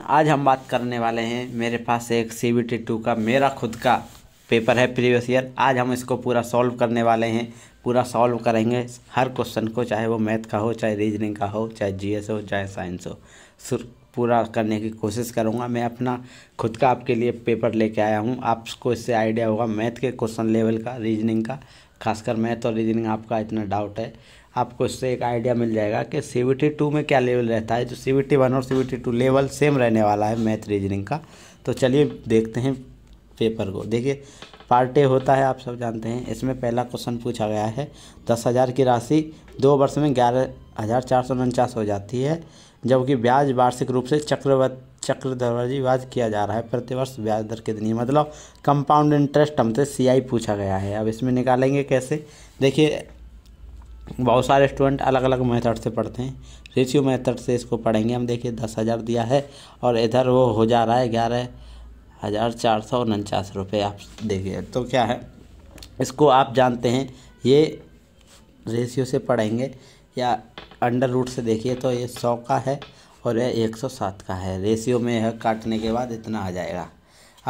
आज हम बात करने वाले हैं मेरे पास एक सी बी टी टू का मेरा खुद का पेपर है प्रीवियस ईयर आज हम इसको पूरा सॉल्व करने वाले हैं पूरा सॉल्व करेंगे हर क्वेश्चन को चाहे वो मैथ का हो चाहे रीजनिंग का हो चाहे जी हो चाहे साइंस हो सुर पूरा करने की कोशिश करूँगा मैं अपना खुद का आपके लिए पेपर लेके आया हूँ आपको इससे आइडिया होगा मैथ के क्वेश्चन लेवल का रीजनिंग का खासकर मैथ और रीजनिंग आपका इतना डाउट है आपको इससे एक आइडिया मिल जाएगा कि सी टू में क्या लेवल रहता है जो सी वन और सी टू लेवल सेम रहने वाला है मैथ रीजनिंग का तो चलिए देखते हैं पेपर को देखिए पार्ट ए होता है आप सब जानते हैं इसमें पहला क्वेश्चन पूछा गया है दस हज़ार की राशि दो वर्ष में ग्यारह हज़ार चार सौ उनचास हो जाती है जबकि ब्याज वार्षिक रूप से चक्रवत ब्याज किया जा रहा है प्रतिवर्ष ब्याज दर कितनी मतलब कंपाउंड इंटरेस्ट हमसे सी पूछा गया है अब इसमें निकालेंगे कैसे देखिए बहुत सारे स्टूडेंट अलग अलग मेथड से पढ़ते हैं रेशियो मेथड से इसको पढ़ेंगे हम देखिए दस हज़ार दिया है और इधर वो हो जा रहा है ग्यारह हज़ार चार सौ उनचास रुपये आप देखिए तो क्या है इसको आप जानते हैं ये रेशियो से पढ़ेंगे या अंडर रूट से देखिए तो ये सौ का है और ये एक सौ सात का है रेशियो में है काटने के बाद इतना आ जाएगा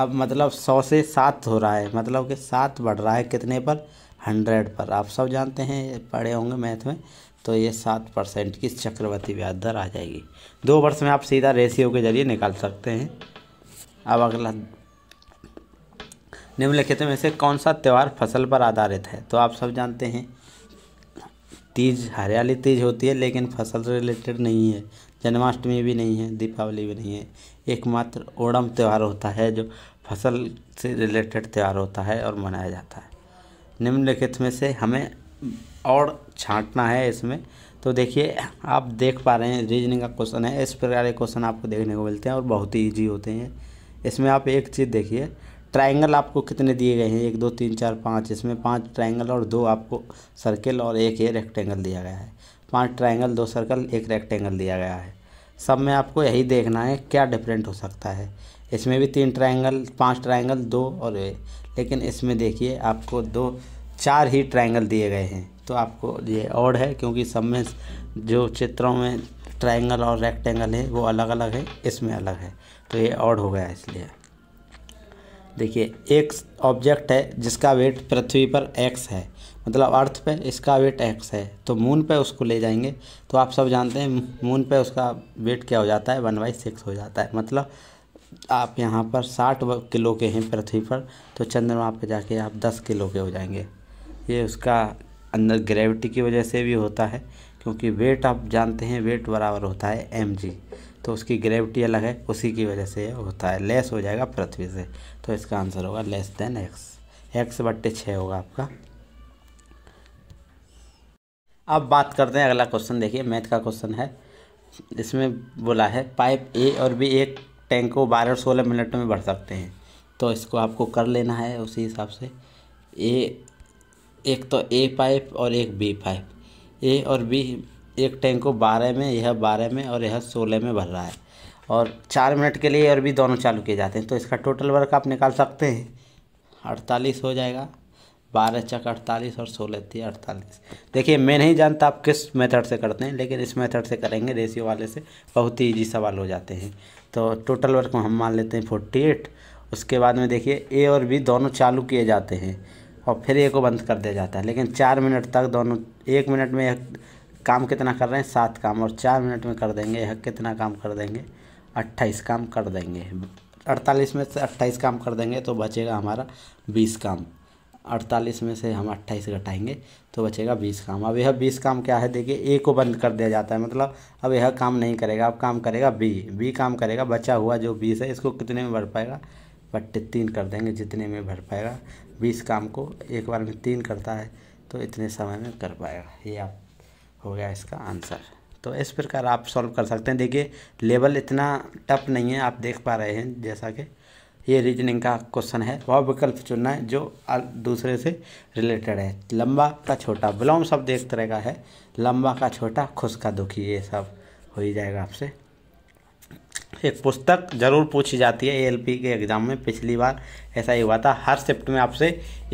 अब मतलब सौ से सात हो रहा है मतलब कि सात बढ़ रहा है कितने पर हंड्रेड पर आप सब जानते हैं पढ़े होंगे मैथ में तो ये सात परसेंट की चक्रवर्ती ब्याज दर आ जाएगी दो वर्ष में आप सीधा रेशियो के जरिए निकाल सकते हैं अब अगला निम्नलिखित में से कौन सा त्यौहार फसल पर आधारित है तो आप सब जानते हैं तीज हरियाली तीज होती है लेकिन फसल से रिलेटेड नहीं है जन्माष्टमी भी नहीं है दीपावली भी नहीं है एकमात्र ओणम त्यौहार होता है जो फसल से रिलेटेड त्यौहार होता है और मनाया जाता है निम्नलिखित में से हमें और छांटना है इसमें तो देखिए आप देख पा रहे हैं रीजनिंग का क्वेश्चन है इस प्रकार के क्वेश्चन आपको देखने को मिलते हैं और बहुत ही ईजी होते हैं इसमें आप एक चीज़ देखिए ट्रायंगल आपको कितने दिए गए हैं एक दो तीन चार पाँच इसमें पाँच ट्रायंगल और दो आपको सर्कल और एक ये रेक्टेंगल दिया गया है पाँच ट्राइंगल दो सर्कल एक रेक्टेंगल दिया गया है सब में आपको यही देखना है क्या डिफरेंट हो सकता है इसमें भी तीन ट्राइंगल पाँच ट्राइंगल दो और लेकिन इसमें देखिए आपको दो चार ही ट्रायंगल दिए गए हैं तो आपको ये और है क्योंकि सब में जो चित्रों में ट्रायंगल और रेक्टेंगल है वो अलग अलग है इसमें अलग है तो ये और हो गया इसलिए देखिए एक ऑब्जेक्ट है जिसका वेट पृथ्वी पर एक्स है मतलब अर्थ पे इसका वेट एक्स है तो मून पे उसको ले जाएंगे तो आप सब जानते हैं मून पे उसका वेट क्या हो जाता है वन बाई सिक्स हो जाता है मतलब आप यहाँ पर साठ किलो के हैं पृथ्वी पर तो चंद्रमा पर जाके आप दस किलो के हो जाएंगे ये उसका अंदर ग्रेविटी की वजह से भी होता है क्योंकि वेट आप जानते हैं वेट बराबर होता है एम जी तो उसकी ग्रेविटी अलग है उसी की वजह से होता है लेस हो जाएगा पृथ्वी से तो इसका आंसर होगा लेस देन एक्स एक्स बट्टे छः होगा आपका अब बात करते हैं अगला क्वेश्चन देखिए मैथ का क्वेश्चन है इसमें बोला है पाइप ए और बी एक टैंक को बारह सोलह मिनट में भर सकते हैं तो इसको आपको कर लेना है उसी हिसाब से ए एक तो ए पाइप और एक बी पाइप ए और बी एक टैंक को बारह में यह बारह में और यह सोलह में भर रहा है और चार मिनट के लिए और भी दोनों चालू किए जाते हैं तो इसका टोटल वर्क आप निकाल सकते हैं अड़तालीस हो जाएगा बारह चक अड़तालीस और सोलह तीन अड़तालीस देखिए मैं नहीं जानता आप किस मेथड से करते हैं लेकिन इस मेथड से करेंगे रेशियो वाले से बहुत ही ईजी सवाल हो जाते हैं तो टोटल वर्क हम मान लेते हैं फोर्टी एट उसके बाद में देखिए ए और बी दोनों चालू किए जाते हैं और फिर ए को बंद कर दिया जाता है लेकिन चार मिनट तक दोनों एक मिनट में काम कितना कर रहे हैं सात काम और चार मिनट में कर देंगे यह कितना काम कर देंगे अट्ठाईस काम कर देंगे अड़तालीस में से अट्ठाईस काम कर देंगे तो बचेगा हमारा बीस काम अड़तालीस में से हम अट्ठाईस घटाएंगे तो बचेगा बीस काम अब यह बीस काम क्या है देखिए ए को बंद कर दिया जाता है मतलब अब यह काम नहीं करेगा अब काम करेगा बी बी काम करेगा बचा हुआ जो बीस है इसको कितने में भर पाएगा बट्टे तीन कर देंगे जितने में भर पाएगा बीस काम को एक बार में तीन करता है तो इतने समय में कर पाएगा ये आप हो गया इसका आंसर तो इस प्रकार आप सॉल्व कर सकते हैं देखिए लेवल इतना टफ नहीं है आप देख पा रहे हैं जैसा कि ये रीजनिंग का क्वेश्चन है वह विकल्प चुनना है जो दूसरे से रिलेटेड है लंबा का छोटा विलोम शब्द एक तरह का है लंबा का छोटा खुश का दुखी ये सब हो ही जाएगा आपसे एक पुस्तक जरूर पूछी जाती है एएलपी के एग्ज़ाम में पिछली बार ऐसा ही हुआ था हर शिफ्ट में आपसे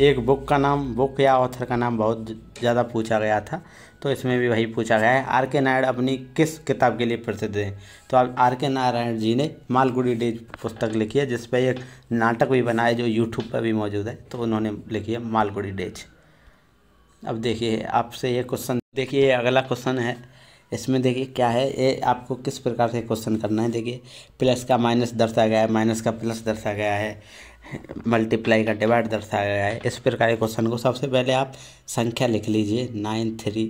एक बुक का नाम बुक या ऑथर का नाम बहुत ज़्यादा पूछा गया था तो इसमें भी वही पूछा गया है आर के नारायण अपनी किस किताब के लिए प्रसिद्ध हैं तो अब आर के नारायण जी ने मालगुडी डेज पुस्तक लिखी है जिस पर एक नाटक भी बनाया जो यूट्यूब पर भी मौजूद है तो उन्होंने लिखी है मालगुडी डेज अब देखिए आपसे ये क्वेश्चन देखिए अगला क्वेश्चन है इसमें देखिए क्या है ये आपको किस प्रकार से क्वेश्चन करना है देखिए प्लस का माइनस दर्शाया गया है माइनस का प्लस दर्शाया गया है मल्टीप्लाई का डिवाइड दर्शाया गया है इस प्रकार के क्वेश्चन को सबसे पहले आप संख्या लिख लीजिए नाइन थ्री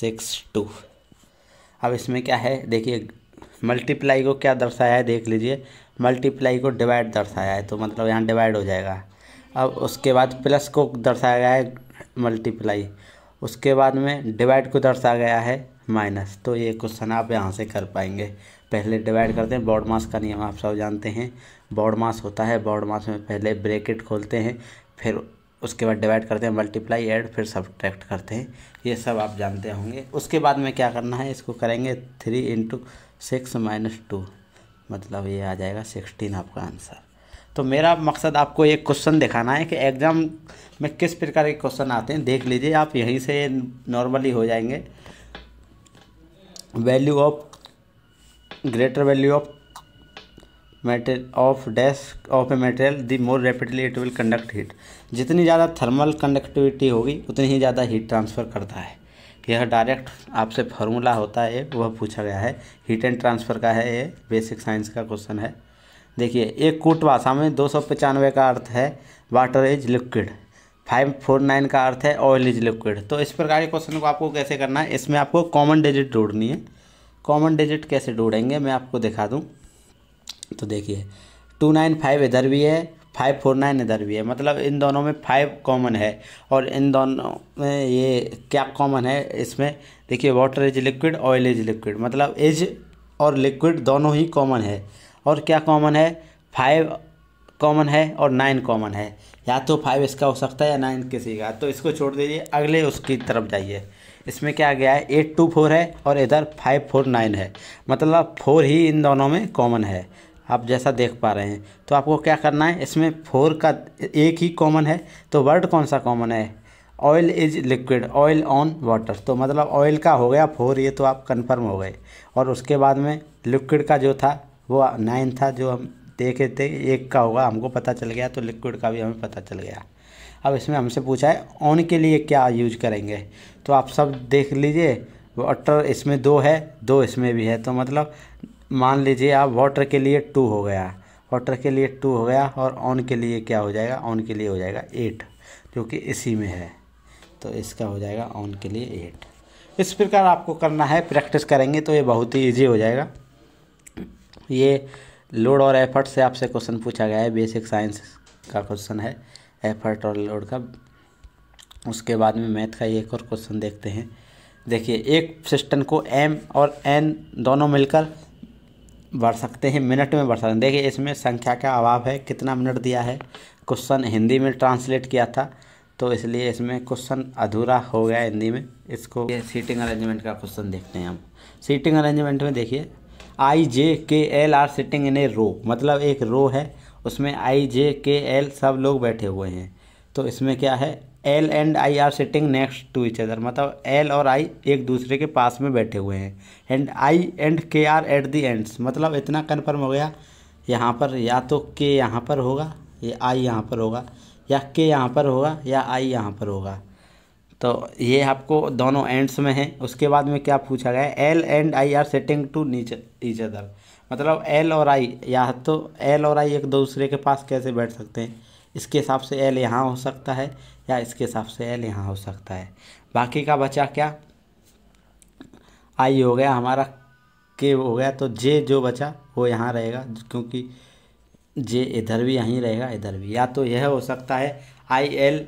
सिक्स टू अब इसमें क्या है देखिए मल्टीप्लाई को क्या दर्शाया है देख लीजिए मल्टीप्लाई को डिवाइड दर्शाया है तो मतलब यहाँ डिवाइड हो जाएगा अब उसके बाद प्लस को दर्शाया गया है मल्टीप्लाई उसके बाद में डिवाइड को दर्शाया गया है माइनस तो ये क्वेश्चन आप यहाँ से कर पाएंगे पहले डिवाइड करते हैं बॉर्ड मास का नियम आप सब जानते हैं बॉड मास होता है बॉड मास में पहले ब्रेकेट खोलते हैं फिर उसके बाद डिवाइड करते हैं मल्टीप्लाई ऐड फिर सब्ट्रैक्ट करते हैं ये सब आप जानते होंगे उसके बाद में क्या करना है इसको करेंगे three into six minus two मतलब ये आ जाएगा सिक्सटीन आपका आंसर तो मेरा मकसद आपको एक क्वेश्चन दिखाना है कि एग्ज़ाम में किस प्रकार के क्वेश्चन आते हैं देख लीजिए आप यहीं से नॉर्मली हो जाएंगे value of greater value of material of dash of a material the more rapidly it will conduct heat जितनी ज़्यादा थर्मल कंडक्टिविटी होगी उतनी ही ज़्यादा हीट ट्रांसफ़र करता है यह डायरेक्ट आपसे फार्मूला होता है वह पूछा गया है हीट एंड ट्रांसफ़र का है ये बेसिक साइंस का क्वेश्चन है देखिए एक कूट भाषा में दो सौ पचानवे का अर्थ है water is liquid five four nine का अर्थ है ऑयल इज लिक्विड तो इस प्रकार के क्वेश्चन को आपको कैसे करना है इसमें आपको कॉमन डिजिट ढूंढनी है कॉमन डिजिट कैसे ढूंढेंगे मैं आपको दिखा दूँ तो देखिए टू नाइन फाइव इधर भी है फाइव फोर नाइन इधर भी है मतलब इन दोनों में फाइव कॉमन है और इन दोनों में ये क्या कॉमन है इसमें देखिए water is liquid oil is liquid मतलब इज और लिक्विड दोनों ही कॉमन है और क्या कॉमन है फाइव कॉमन है और नाइन कॉमन है या तो फाइव इसका हो सकता है या नाइन किसी का तो इसको छोड़ दीजिए अगले उसकी तरफ जाइए इसमें क्या गया है एट टू फोर है और इधर फाइव फोर नाइन है मतलब फोर ही इन दोनों में कॉमन है आप जैसा देख पा रहे हैं तो आपको क्या करना है इसमें फोर का एक ही कॉमन है तो वर्ड कौन सा कॉमन है oil is liquid oil on water तो मतलब ऑयल का हो गया फोर ये तो आप कंफर्म हो गए और उसके बाद में लिक्विड का जो था वो नाइन था जो हम देखे थे एक का होगा हमको पता चल गया तो लिक्विड का भी हमें पता चल गया अब इसमें हमसे पूछा है ऑन के लिए क्या यूज करेंगे तो आप सब देख लीजिए वाटर इसमें दो है दो इसमें भी है तो मतलब मान लीजिए आप वाटर के लिए टू हो गया वाटर के लिए टू हो गया और ऑन के लिए क्या हो जाएगा ऑन के लिए हो जाएगा एट जो कि इसी में है तो इसका हो जाएगा ऑन के लिए एट इस प्रकार आपको करना है प्रैक्टिस करेंगे तो ये बहुत ही ईजी हो जाएगा ये लोड और एफर्ट से आपसे क्वेश्चन पूछा गया है बेसिक साइंस का क्वेश्चन है एफर्ट और लोड का उसके बाद में मैथ का एक और क्वेश्चन देखते हैं देखिए एक सिस्टम को एम और एन दोनों मिलकर बढ़ सकते हैं मिनट में बढ़ सकते हैं देखिए इसमें संख्या का अभाव है कितना मिनट दिया है क्वेश्चन हिंदी में ट्रांसलेट किया था तो इसलिए इसमें क्वेश्चन अधूरा हो गया हिंदी में इसको ये सीटिंग अरेंजमेंट का क्वेश्चन देखते हैं हम सीटिंग अरेंजमेंट में देखिए I J K L R sitting in a row मतलब एक रो है उसमें आई जे के एल सब लोग बैठे हुए हैं तो इसमें क्या है L and I R sitting next to each other मतलब एल और आई एक दूसरे के पास में बैठे हुए हैं and I and K are at the ends मतलब इतना कन्फर्म हो गया यहाँ पर या तो के यहाँ पर होगा या आई यहाँ पर होगा या के यहाँ पर होगा या आई यहाँ पर होगा तो ये आपको दोनों एंड्स में है उसके बाद में क्या पूछा गया L and I R sitting to next each other मतलब एल और आई या तो एल और आई एक दूसरे के पास कैसे बैठ सकते हैं इसके हिसाब से एल यहाँ हो सकता है या इसके हिसाब से एल यहाँ हो सकता है बाकी का बचा क्या आई हो गया हमारा के हो गया तो जे जो बचा वो यहाँ रहेगा क्योंकि जे इधर भी यहीं रहेगा इधर भी या तो यह हो सकता है आई एल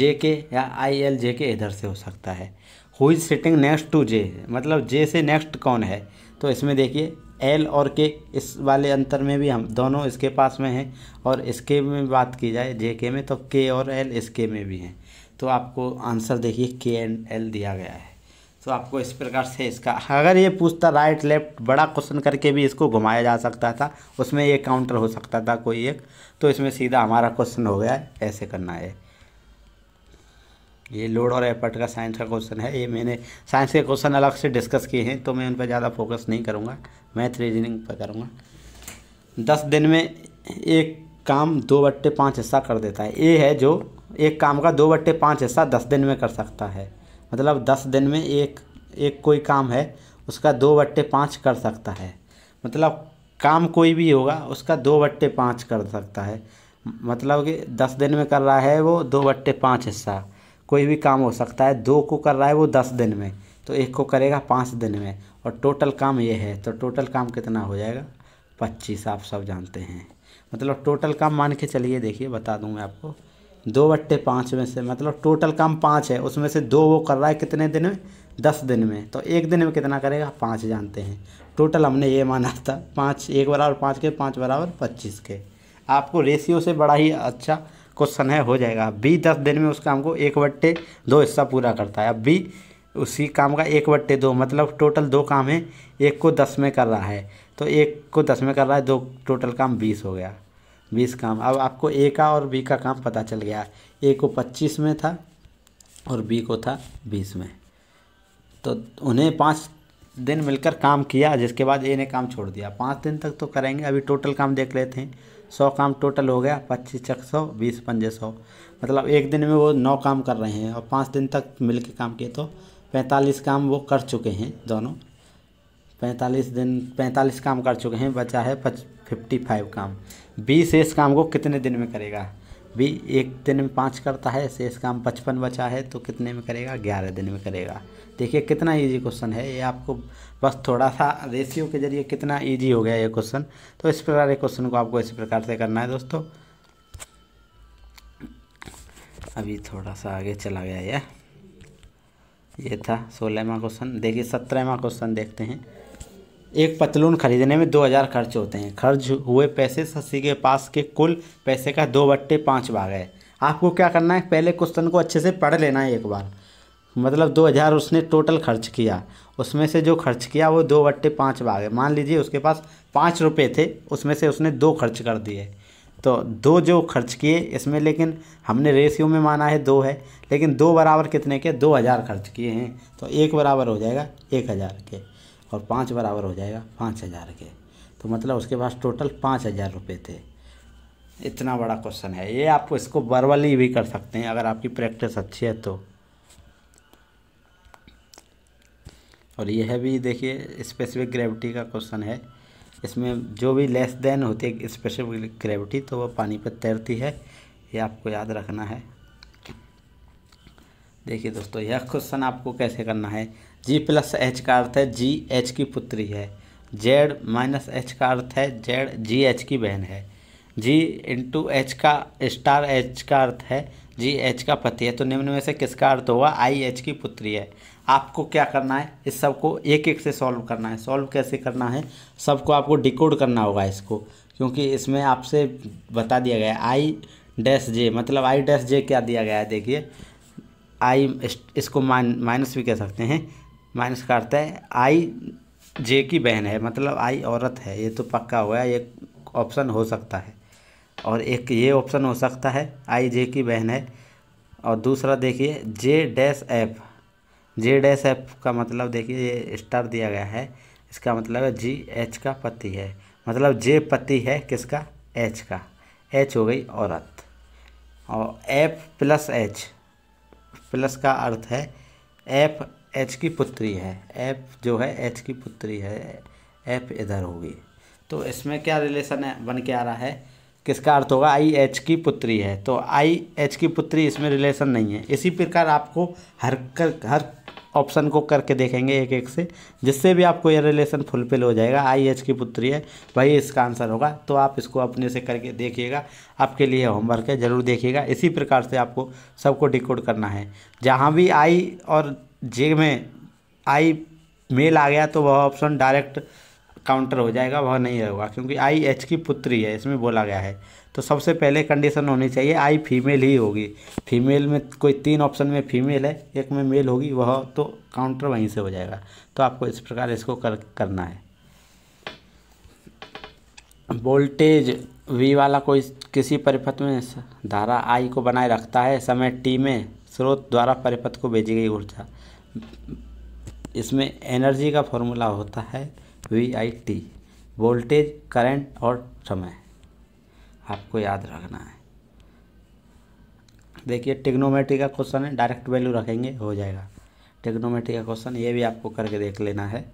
जे के या आई एल जे के इधर से हो सकता है हुई सिटिंग नेक्स्ट टू जे मतलब जे से नेक्स्ट कौन है तो इसमें देखिए एल और के इस वाले अंतर में भी हम दोनों इसके पास में हैं और इसके में बात की जाए जे के में तो के और एल इसके में भी हैं तो आपको आंसर देखिए के एंड एल दिया गया है तो आपको इस प्रकार से इसका अगर ये पूछता राइट लेफ्ट बड़ा क्वेश्चन करके भी इसको घुमाया जा सकता था उसमें ये काउंटर हो सकता था कोई एक तो इसमें सीधा हमारा क्वेश्चन हो गया है ऐसे करना है ये लोड और एपर्ट का साइंस का क्वेश्चन है ये मैंने साइंस के क्वेश्चन अलग से डिस्कस किए हैं तो मैं उन पर ज़्यादा फोकस नहीं करूँगा मैथ रीजनिंग पर करूँगा दस दिन में एक काम दो बट्टे पाँच हिस्सा कर देता है ए है जो एक काम का दो बट्टे पाँच हिस्सा दस दिन में कर सकता है मतलब दस दिन में एक एक कोई काम है उसका दो बट्टे पाँच कर सकता है मतलब काम कोई भी होगा उसका दो बट्टे पाँच कर सकता है मतलब कि दस दिन में कर रहा है वो दो बट्टे पाँच हिस्सा कोई भी काम हो सकता है दो को कर रहा है वो दस दिन में तो एक को करेगा पाँच दिन में और टोटल काम ये है तो टोटल काम कितना हो जाएगा पच्चीस आप सब जानते हैं मतलब टोटल काम मान के चलिए देखिए बता दूँ मैं आपको दो बट्टे पाँच में से मतलब टोटल काम पाँच है उसमें से दो वो कर रहा है कितने दिन में दस दिन में तो एक दिन में कितना करेगा पाँच जानते हैं टोटल हमने ये माना था पाँच एक बराबर पाँच के पाँच बराबर पच्चीस के आपको रेशियो से बड़ा ही अच्छा क्वेश्चन है हो जाएगा बी दस दिन में उस काम को एक बट्टे दो हिस्सा पूरा करता है अब बी उसी काम का एक बट्टे दो मतलब टोटल दो काम है एक को दस में कर रहा है तो एक को दस में कर रहा है दो टोटल काम बीस हो गया बीस काम अब आपको ए का और बी का काम पता चल गया ए को पच्चीस में था और बी को था बीस में तो उन्हें पाँच दिन मिलकर काम किया जिसके बाद ए ने काम छोड़ दिया पाँच दिन तक तो करेंगे अभी टोटल काम देख लेते हैं सौ काम टोटल हो गया पच्चीस छः सौ बीस पंजे सौ मतलब एक दिन में वो नौ काम कर रहे हैं और पाँच दिन तक मिल के काम किए तो पैंतालीस काम वो कर चुके हैं दोनों पैंतालीस दिन पैंतालीस काम कर चुके हैं बचा है पच फिफ्टी फाइव काम बी शेष काम को कितने दिन में करेगा बी एक दिन में पाँच करता है शेष काम पचपन बचा है तो कितने में करेगा ग्यारह दिन में करेगा देखिए कितना ईजी क्वेश्चन है ये आपको बस थोड़ा सा रेशियो के जरिए कितना ईजी हो गया ये क्वेश्चन तो इस प्रकार के क्वेश्चन को आपको इसी प्रकार से करना है दोस्तों अभी थोड़ा सा आगे चला गया यह ये था सोलहवा क्वेश्चन देखिए सत्रहवा क्वेश्चन देखते हैं एक पतलून खरीदने में दो हज़ार खर्च होते हैं खर्च हुए पैसे शशि के पास के कुल पैसे का दो बट्टे पाँच भाग है आपको क्या करना है पहले क्वेश्चन को अच्छे से पढ़ लेना है एक बार मतलब दो हज़ार उसने टोटल खर्च किया उसमें से जो खर्च किया वो दो बट्टे पाँच है मान लीजिए उसके पास पाँच रुपये थे उसमें से उसने दो खर्च कर दिए तो दो जो खर्च किए इसमें लेकिन हमने रेशियो में माना है दो है लेकिन दो बराबर कितने के दो हज़ार खर्च किए हैं तो एक बराबर हो जाएगा एक हज़ार के और पाँच बराबर हो जाएगा पाँच हज़ार के तो मतलब उसके पास टोटल पाँच हज़ार रुपये थे इतना बड़ा क्वेश्चन है ये आपको इसको वर्बली भी कर सकते हैं अगर आपकी प्रैक्टिस अच्छी है तो और यह भी देखिए स्पेसिफिक ग्रेविटी का क्वेश्चन है इसमें जो भी लेस देन होती है स्पेसिफिक ग्रेविटी तो वह पानी पर तैरती है ये आपको याद रखना है देखिए दोस्तों यह क्वेश्चन आपको कैसे करना है जी प्लस एच का अर्थ है जी एच की पुत्री है जेड माइनस एच का अर्थ है जेड जी एच की बहन है जी इंटू एच का स्टार एच का अर्थ है जी एच का पति है तो निम्न में से किसका अर्थ होगा आई एच की पुत्री है आपको क्या करना है इस सब को एक एक से सॉल्व करना है सॉल्व कैसे करना है सबको आपको डिकोड करना होगा इसको क्योंकि इसमें आपसे बता दिया गया है आई डैश जे मतलब आई डैश जे क्या दिया गया है देखिए आई इसको माइन माइनस भी कह सकते हैं माइनस का अर्थ है आई जे की बहन है मतलब आई औरत है ये तो पक्का हुआ है एक ऑप्शन हो सकता है और एक ये ऑप्शन हो सकता है आई जे की बहन है और दूसरा देखिए J dash F J dash F का मतलब देखिए ये स्टार दिया गया है इसका मतलब है जी एच का पति है मतलब जे पति है किसका एच का एच हो गई औरत और एफ प्लस एच प्लस का अर्थ है एफ एच की पुत्री है एफ जो है एच की पुत्री है एफ इधर होगी तो इसमें क्या रिलेशन है बन के आ रहा है किसका अर्थ होगा आई एच की पुत्री है तो आई एच की पुत्री इसमें रिलेशन नहीं है इसी प्रकार आपको हर कर हर ऑप्शन को करके देखेंगे एक एक से जिससे भी आपको यह रिलेशन फुलफिल हो जाएगा आई एच की पुत्री है वही इसका आंसर होगा तो आप इसको अपने से करके देखिएगा आपके लिए होमवर्क है ज़रूर देखिएगा इसी प्रकार से आपको सबको डिकोड करना है जहाँ भी आई और जे में आई मेल आ गया तो वह ऑप्शन डायरेक्ट काउंटर हो जाएगा वह नहीं होगा क्योंकि आई एच की पुत्री है इसमें बोला गया है तो सबसे पहले कंडीशन होनी चाहिए आई फीमेल ही होगी फीमेल में कोई तीन ऑप्शन में फीमेल है एक में मेल होगी वह तो काउंटर वहीं से हो जाएगा तो आपको इस प्रकार इसको कर करना है वोल्टेज वी वाला कोई किसी परिपथ में धारा आई को बनाए रखता है समय टी में स्रोत द्वारा परिपथ को भेजी गई ऊर्जा इसमें एनर्जी का फॉर्मूला होता है V I T voltage current और समय आपको याद रखना है देखिए टेक्नोमेट्री का क्वेश्चन है डायरेक्ट वैल्यू रखेंगे हो जाएगा टेक्नोमेट्री का क्वेश्चन ये भी आपको करके देख लेना है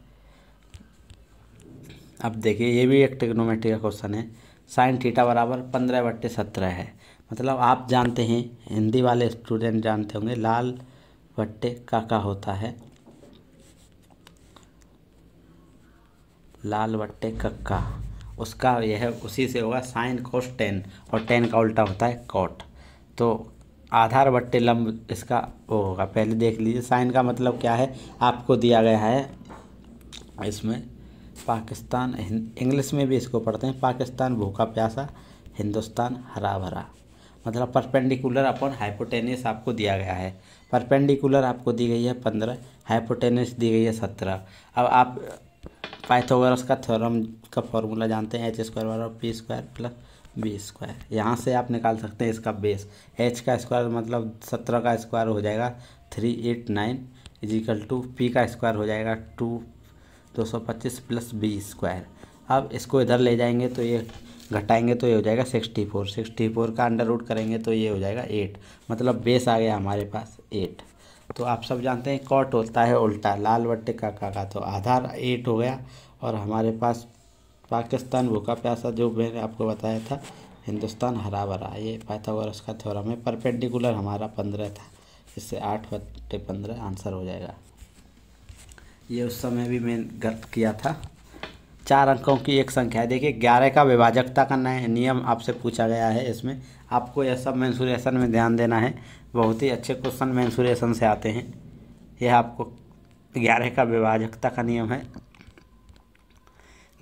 अब देखिए ये भी एक टेक्नोमेट्री का क्वेश्चन है साइन थीटा बराबर पंद्रह बट्टे सत्रह है मतलब आप जानते हैं हिंदी वाले स्टूडेंट जानते होंगे लाल बट्टे का का होता है लाल बट्टे कक्का उसका यह उसी से होगा साइन कोस टेन और टेन का उल्टा होता है कॉट तो आधार बट्टे लंब इसका वो होगा पहले देख लीजिए साइन का मतलब क्या है आपको दिया गया है इसमें पाकिस्तान इंग्लिश में भी इसको पढ़ते हैं पाकिस्तान भूखा प्यासा हिंदुस्तान हरा भरा मतलब परपेंडिकुलर अपॉन हाइपोटेनिस आपको दिया गया है परपेंडिकुलर आपको दी गई है पंद्रह हाइपोटेनिस दी गई है सत्रह अब आप पाइथागोरस का थ्योरम का फॉर्मूला जानते हैं एच स्क्वायर बराबर P square plus B square यहाँ से आप निकाल सकते हैं इसका बेस एच का स्क्वायर मतलब सत्रह का स्क्वायर हो जाएगा three eight nine equal to P का स्क्वायर हो जाएगा टू दो सौ पच्चीस प्लस बी स्क्वायर अब इसको इधर ले जाएंगे तो ये घटाएंगे तो ये हो जाएगा सिक्सटी फोर सिक्सटी फोर का अंडर रूट करेंगे तो ये हो जाएगा एट मतलब बेस आ गया हमारे पास एट तो आप सब जानते हैं कॉट होता है उल्टा लाल बट्टे का काका तो आधार एट हो गया और हमारे पास पाकिस्तान भूखा प्यासा जो मैंने आपको बताया था हिंदुस्तान हरा भरा ये पाइथागोरस का थ्योरम है परपेंडिकुलर हमारा पंद्रह था इससे आठ बट्टे पंद्रह आंसर हो जाएगा ये उस समय भी मैं गलत किया था चार अंकों की एक संख्या है देखिए ग्यारह का विभाजकता का नियम आपसे पूछा गया है इसमें आपको यह सब मैंसुरेशन में ध्यान देना है बहुत ही अच्छे क्वेश्चन मैंसुरेशन से आते हैं यह आपको ग्यारह का विभाजकता का नियम है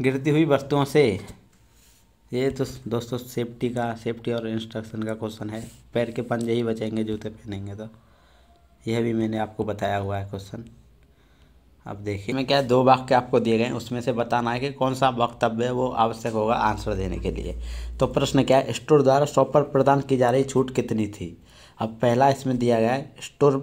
गिरती हुई वस्तुओं से ये तो दोस्तों सेफ्टी का सेफ्टी और इंस्ट्रक्शन का क्वेश्चन है पैर के पंजे ही बचेंगे जूते पहनेंगे तो यह भी मैंने आपको बताया हुआ है क्वेश्चन अब देखिए मैं क्या दो वाक्य आपको दिए गए उसमें से बताना है कि कौन सा वक्तव्य वो आवश्यक होगा आंसर देने के लिए तो प्रश्न क्या है स्टोर द्वारा शॉप पर प्रदान की जा रही छूट कितनी थी अब पहला इसमें दिया गया है स्टोर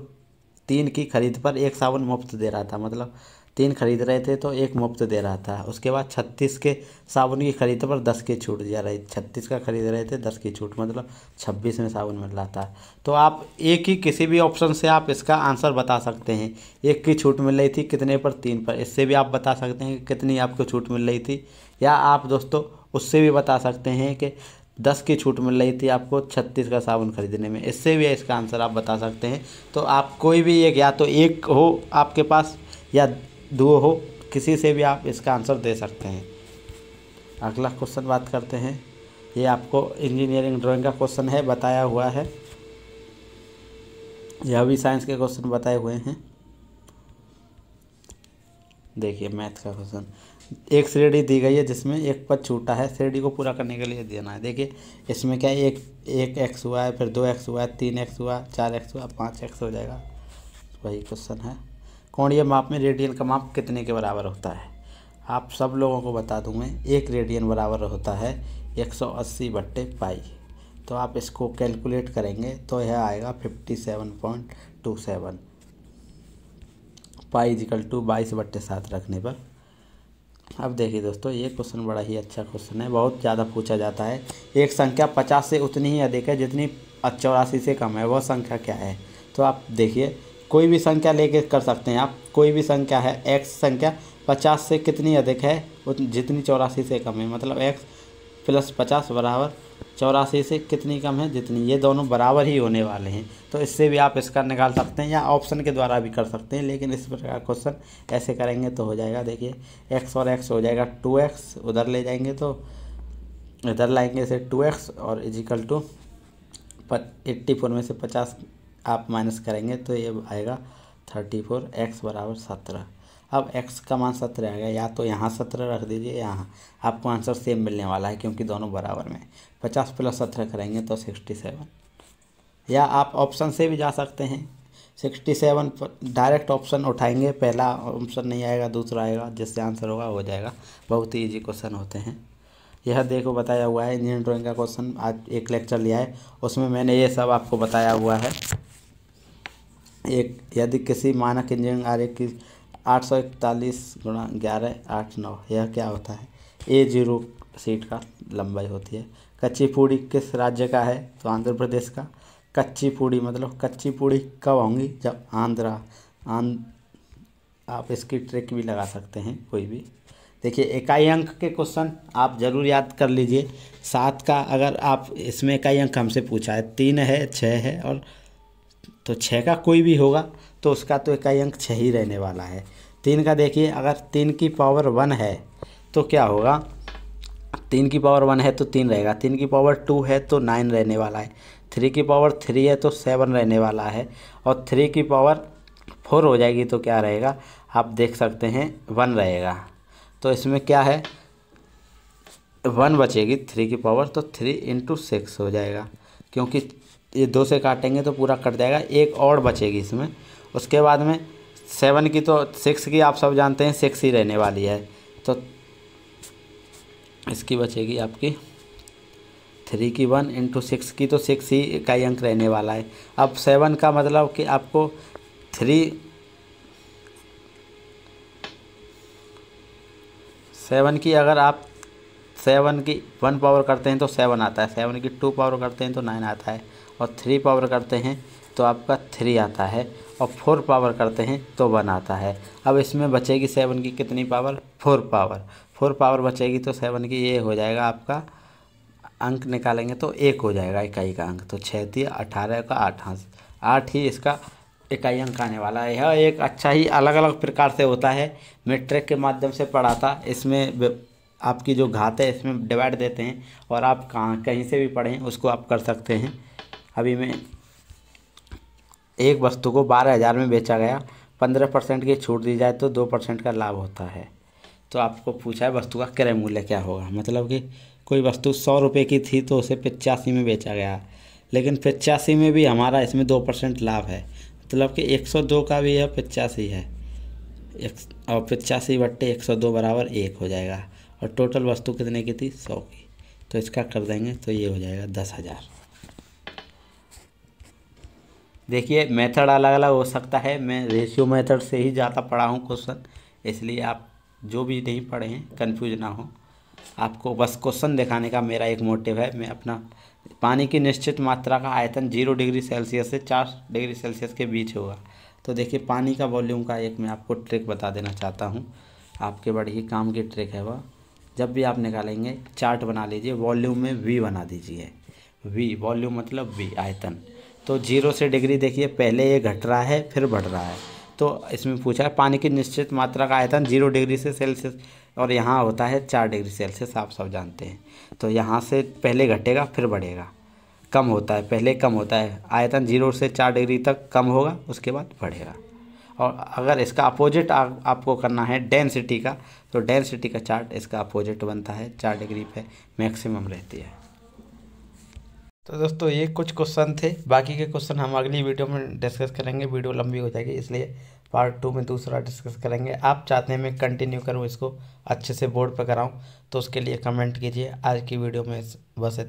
तीन की खरीद पर एक साबुन मुफ्त दे रहा था मतलब तीन खरीद रहे थे तो एक मुफ्त दे रहा था उसके बाद छत्तीस के साबुन की खरीद पर दस की छूट जा रही छत्तीस का खरीद रहे थे दस की छूट मतलब छब्बीस में साबुन मिल रहा था तो आप एक ही किसी भी ऑप्शन से आप इसका आंसर बता सकते हैं एक की छूट मिल रही थी कितने पर तीन पर इससे भी आप बता सकते हैं कि कितनी आपको छूट मिल रही थी या आप दोस्तों उससे भी बता सकते हैं कि दस की छूट मिल रही थी आपको छत्तीस का साबुन खरीदने में इससे भी इसका आंसर आप बता सकते हैं तो आप कोई भी एक या तो एक हो आपके पास या दो हो किसी से भी आप इसका आंसर दे सकते हैं अगला क्वेश्चन बात करते हैं ये आपको इंजीनियरिंग ड्राइंग का क्वेश्चन है बताया हुआ है यह भी साइंस के क्वेश्चन बताए हुए हैं देखिए मैथ का क्वेश्चन एक श्रेणी दी गई है जिसमें एक पद छूटा है श्रेणी को पूरा करने के लिए देना है देखिए इसमें क्या एक एक एक्स हुआ है फिर दो एक्स हुआ है तीन एक्स हुआ चार एक्स हुआ पाँच एक्स हो जाएगा वही क्वेश्चन है कोणीय माप में रेडियन का माप कितने के बराबर होता है आप सब लोगों को बता दूँ मैं एक रेडियन बराबर होता है 180 सौ अस्सी बट्टे पाई तो आप इसको कैलकुलेट करेंगे तो यह आएगा 57.27 पाई इजिकल टू बाईस बट्टे सात रखने पर अब देखिए दोस्तों ये क्वेश्चन बड़ा ही अच्छा क्वेश्चन है बहुत ज़्यादा पूछा जाता है एक संख्या पचास से उतनी ही अधिक है जितनी चौरासी से कम है वह संख्या क्या है तो आप देखिए कोई भी संख्या लेके कर सकते हैं आप कोई भी संख्या है एक्स संख्या पचास से कितनी अधिक है जितनी चौरासी से कम है मतलब एक्स प्लस पचास बराबर चौरासी से कितनी कम है जितनी ये दोनों बराबर ही होने वाले हैं तो इससे भी आप इसका निकाल सकते हैं या ऑप्शन के द्वारा भी कर सकते हैं लेकिन इस प्रकार क्वेश्चन ऐसे करेंगे तो हो जाएगा देखिए एक्स और एक्स हो जाएगा टू एक्स उधर ले जाएंगे तो इधर लाएंगे इसे टू एक्स और इजिकल टू पर एट्टी फोर में से पचास आप माइनस करेंगे तो ये आएगा थर्टी फोर एक्स बराबर सत्रह अब एक्स का मान सत्रह आएगा या तो यहाँ सत्रह रख दीजिए यहाँ आपको आंसर सेम मिलने वाला है क्योंकि दोनों बराबर में पचास प्लस सत्रह करेंगे तो सिक्सटी सेवन या आप ऑप्शन से भी जा सकते हैं सिक्सटी सेवन डायरेक्ट ऑप्शन उठाएंगे पहला ऑप्शन नहीं आएगा दूसरा आएगा जिससे आंसर होगा हो जाएगा बहुत ही ईजी क्वेश्चन होते हैं यह देखो बताया हुआ है इंजीनियर ड्राइंग का क्वेश्चन आज एक लेक्चर लिया है उसमें मैंने ये सब आपको बताया हुआ है एक यदि किसी मानक इंजीनियरिंग आर्य की आठ सौ इकतालीस गुणा ग्यारह आठ नौ यह क्या होता है ए जीरो सीट का लंबाई होती है कच्ची पूड़ी किस राज्य का है तो आंध्र प्रदेश का कच्ची पूड़ी मतलब कच्ची पूड़ी कब होंगी जब आंध्रा आंध्र आप इसकी ट्रिक भी लगा सकते हैं कोई भी देखिए इकाई अंक के क्वेश्चन आप ज़रूर याद कर लीजिए सात का अगर आप इसमें इकाई अंक हमसे पूछा है तीन है छः है और तो छः का कोई भी होगा तो उसका तो इकाई अंक छः ही रहने वाला है तीन का देखिए अगर तीन की पावर वन है तो क्या होगा तीन की पावर वन है तो तीन रहेगा तीन की पावर टू है तो नाइन रहने वाला है थ्री की पावर थ्री है तो सेवन रहने वाला है और थ्री की पावर फोर हो जाएगी तो क्या रहेगा आप देख सकते हैं वन रहेगा तो इसमें क्या है वन बचेगी थ्री की पावर तो थ्री इंटू सिक्स हो जाएगा क्योंकि ये दो से काटेंगे तो पूरा कट जाएगा एक और बचेगी इसमें उसके बाद में सेवन की तो सिक्स की आप सब जानते हैं सिक्स ही रहने वाली है तो इसकी बचेगी आपकी थ्री की वन इंटू सिक्स की तो सिक्स ही ही अंक रहने वाला है अब सेवन का मतलब कि आपको थ्री सेवन की अगर आप सेवन की वन पावर करते हैं तो सेवन आता है सेवन की टू पावर करते हैं तो नाइन आता है और थ्री पावर करते हैं तो आपका थ्री आता है और फोर पावर करते हैं तो वन आता है अब इसमें बचेगी सेवन की कितनी power four power four power बचेगी तो सेवन की ये हो जाएगा आपका अंक निकालेंगे तो एक हो जाएगा इकाई का अंक तो छः अठारह का आठ हाँ, आठ ही इसका इकाई अंक आने वाला है यह एक अच्छा ही अलग अलग प्रकार से होता है मेट्रिक के माध्यम से पढ़ा था इसमें आपकी जो घात है इसमें डिवाइड देते हैं और आप कहाँ कहीं से भी पढ़ें उसको आप कर सकते हैं अभी मैं एक वस्तु को बारह हज़ार में बेचा गया पंद्रह परसेंट की छूट दी जाए तो दो परसेंट का लाभ होता है तो आपको पूछा है वस्तु का क्रय मूल्य क्या होगा मतलब कि कोई वस्तु सौ रुपये की थी तो उसे पचासी में बेचा गया लेकिन पचासी में भी हमारा इसमें दो परसेंट लाभ है मतलब कि एक सौ दो का भी यह पचासी है एक और पचासी बट्टे एक सौ दो बराबर एक हो जाएगा और टोटल वस्तु कितने की थी सौ की तो इसका कर देंगे तो ये हो जाएगा दस हज़ार देखिए मेथड अलग अलग हो सकता है मैं रेशियो मेथड से ही ज़्यादा पढ़ा हूँ क्वेश्चन इसलिए आप जो भी नहीं पढ़े हैं कन्फ्यूज ना हो आपको बस क्वेश्चन दिखाने का मेरा एक मोटिव है मैं अपना पानी की निश्चित मात्रा का आयतन जीरो डिग्री सेल्सियस से चार डिग्री सेल्सियस के बीच होगा तो देखिए पानी का वॉल्यूम का एक मैं आपको ट्रिक बता देना चाहता हूँ आपके बड़े ही काम की ट्रिक है वह जब भी आप निकालेंगे चार्ट बना लीजिए वॉल्यूम में वी बना दीजिए वी वॉल्यूम मतलब वी आयतन तो जीरो से डिग्री देखिए पहले ये घट रहा है फिर बढ़ रहा है तो इसमें पूछा है पानी की निश्चित मात्रा का आयतन जीरो डिग्री से सेल्सियस और यहाँ होता है चार डिग्री सेल्सियस आप सब जानते हैं तो यहाँ से पहले घटेगा फिर बढ़ेगा कम होता है पहले कम होता है आयतन जीरो से चार डिग्री तक कम होगा उसके बाद बढ़ेगा और अगर इसका अपोजिट आप, आपको करना है डेंसिटी का तो डेंसिटी का चार्ट इसका अपोजिट बनता है चार डिग्री पे मैक्सिमम रहती है तो दोस्तों ये कुछ क्वेश्चन थे बाकी के क्वेश्चन हम अगली वीडियो में डिस्कस करेंगे वीडियो लंबी हो जाएगी इसलिए पार्ट टू में दूसरा डिस्कस करेंगे आप चाहते हैं मैं कंटिन्यू करूँ इसको अच्छे से बोर्ड पर कराऊँ तो उसके लिए कमेंट कीजिए आज की वीडियो में बस इतना